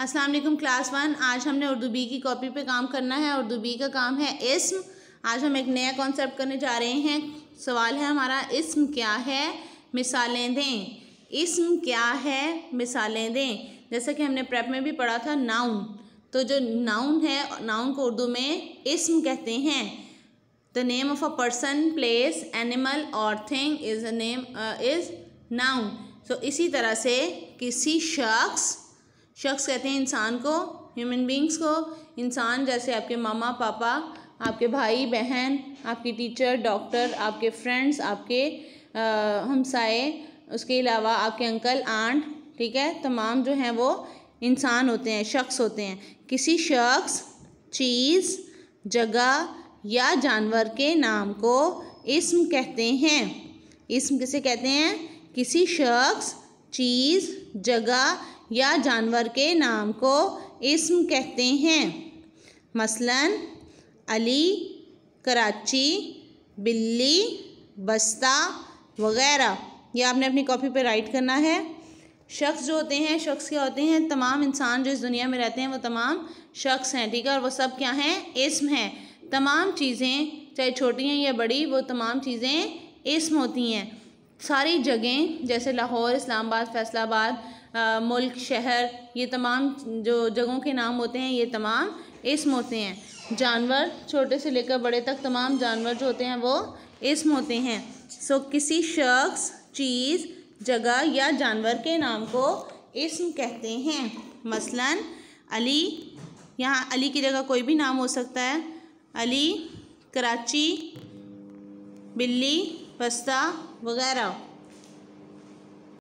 Aslam class one आज हमने Urdu B की कॉपी पे काम करना है उर्दू बी का काम है इसम आज हम एक नया कॉन्सेप्ट करने जा रहे हैं सवाल है हमारा इसम क्या है मिसालें दें इसम क्या है मिसालें दें जैसा कि हमने प्रेप में भी पढ़ा था नाउन तो जो नाउन है नाउन को उर्दू में इसम कहते हैं the name of a person place animal और thing is a name is noun तो इसी तरह से किसी शख्स शख्स कहते हैं इंसान को ह्यूमन बींग्स को इंसान जैसे आपके मामा पापा आपके भाई बहन आपकी टीचर डॉक्टर आपके फ्रेंड्स आपके हमसाए उसके अलावा आपके अंकल आंट ठीक है तमाम जो हैं वो इंसान होते हैं शख्स होते हैं किसी शख्स चीज़ जगह या जानवर के नाम को इसम कहते हैं इसम किसे कहते हैं किसी शख्स चीज़ जगह या जानवर के नाम को इसम कहते हैं मसलन अली कराची बिल्ली बस्ता वगैरह यह आपने अपनी कॉपी पर राइट करना है शख्स जो होते हैं शख्स क्या होते हैं तमाम इंसान जो इस दुनिया में रहते हैं वो तमाम शख्स हैं ठीक है और वो सब क्या हैं इस्म हैं तमाम चीज़ें चाहे छोटी हैं या बड़ी वो तमाम चीज़ें इस्म होती हैं सारी जगहें जैसे लाहौर इस्लामाबाद फैसलाबाद मुल्क शहर ये तमाम जो जगहों के नाम होते हैं ये तमाम इसम होते हैं जानवर छोटे से लेकर बड़े तक तमाम जानवर जो होते हैं वो इसम होते हैं सो किसी शख्स चीज़ जगह या जानवर के नाम को इसम कहते हैं मसलन अली यहाँ अली की जगह कोई भी नाम हो सकता है अली कराची बिल्ली पस्ता वगैरह